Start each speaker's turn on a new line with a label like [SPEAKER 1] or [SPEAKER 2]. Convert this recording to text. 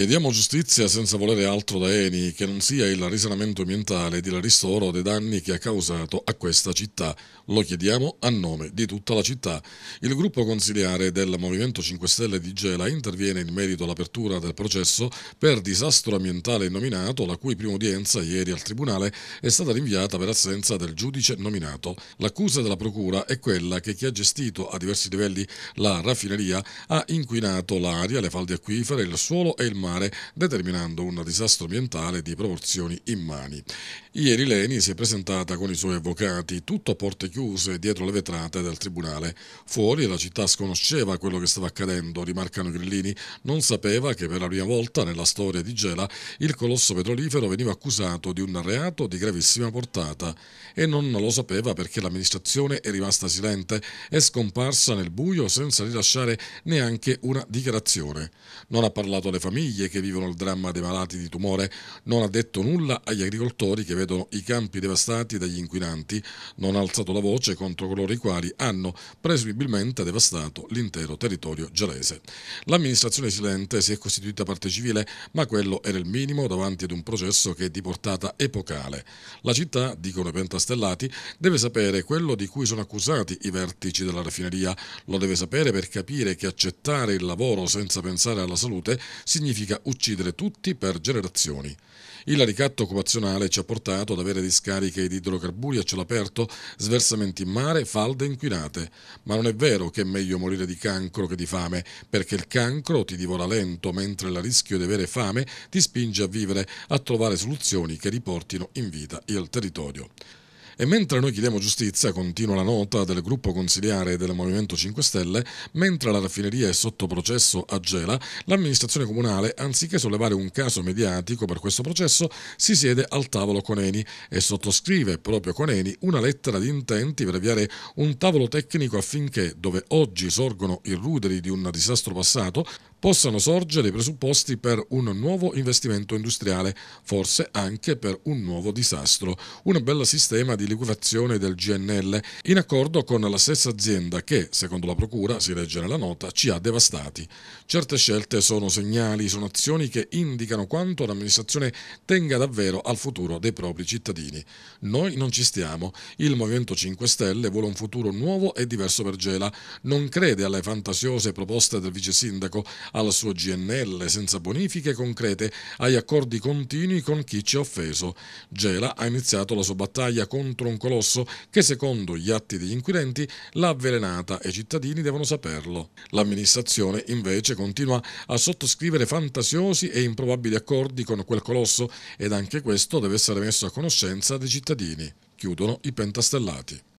[SPEAKER 1] Chiediamo giustizia senza volere altro da Eni che non sia il risanamento ambientale ed il ristoro dei danni che ha causato a questa città. Lo chiediamo a nome di tutta la città. Il gruppo consigliare del Movimento 5 Stelle di Gela interviene in merito all'apertura del processo per disastro ambientale nominato, la cui prima udienza ieri al Tribunale è stata rinviata per assenza del giudice nominato. L'accusa della Procura è quella che chi ha gestito a diversi livelli la raffineria ha inquinato l'aria, le falde acquifere, il suolo e il mare mare, determinando un disastro ambientale di proporzioni immani. Ieri Leni si è presentata con i suoi avvocati, tutto a porte chiuse dietro le vetrate del tribunale. Fuori la città sconosceva quello che stava accadendo, rimarcano Grillini, non sapeva che per la prima volta nella storia di Gela il colosso petrolifero veniva accusato di un reato di gravissima portata e non lo sapeva perché l'amministrazione è rimasta silente e scomparsa nel buio senza rilasciare neanche una dichiarazione. Non ha parlato alle famiglie, famiglie che vivono il dramma dei malati di tumore, non ha detto nulla agli agricoltori che vedono i campi devastati dagli inquinanti, non ha alzato la voce contro coloro i quali hanno presumibilmente devastato l'intero territorio gelese. L'amministrazione silente si è costituita parte civile, ma quello era il minimo davanti ad un processo che è di portata epocale. La città, dicono i pentastellati, deve sapere quello di cui sono accusati i vertici della raffineria, lo deve sapere per capire che accettare il lavoro senza pensare alla salute significa significa uccidere tutti per generazioni. Il ricatto occupazionale ci ha portato ad avere discariche di idrocarburi a cielo aperto, sversamenti in mare, falde inquinate. Ma non è vero che è meglio morire di cancro che di fame, perché il cancro ti divora lento, mentre il rischio di avere fame ti spinge a vivere, a trovare soluzioni che riportino in vita il territorio. E mentre noi chiediamo giustizia, continua la nota del gruppo consiliare del Movimento 5 Stelle, mentre la raffineria è sotto processo a Gela, l'amministrazione comunale, anziché sollevare un caso mediatico per questo processo, si siede al tavolo con Eni e sottoscrive proprio con Eni una lettera di intenti per avviare un tavolo tecnico affinché, dove oggi sorgono i ruderi di un disastro passato, possano sorgere i presupposti per un nuovo investimento industriale, forse anche per un nuovo disastro, un bel sistema di liquidazione del GNL in accordo con la stessa azienda che, secondo la Procura, si legge nella nota, ci ha devastati. Certe scelte sono segnali, sono azioni che indicano quanto l'amministrazione tenga davvero al futuro dei propri cittadini. Noi non ci stiamo, il Movimento 5 Stelle vuole un futuro nuovo e diverso per Gela, non crede alle fantasiose proposte del vice sindaco, al suo GNL senza bonifiche concrete, agli accordi continui con chi ci ha offeso. Gela ha iniziato la sua battaglia contro un colosso che secondo gli atti degli inquirenti l'ha avvelenata e i cittadini devono saperlo. L'amministrazione invece continua a sottoscrivere fantasiosi e improbabili accordi con quel colosso ed anche questo deve essere messo a conoscenza dei cittadini. Chiudono i pentastellati.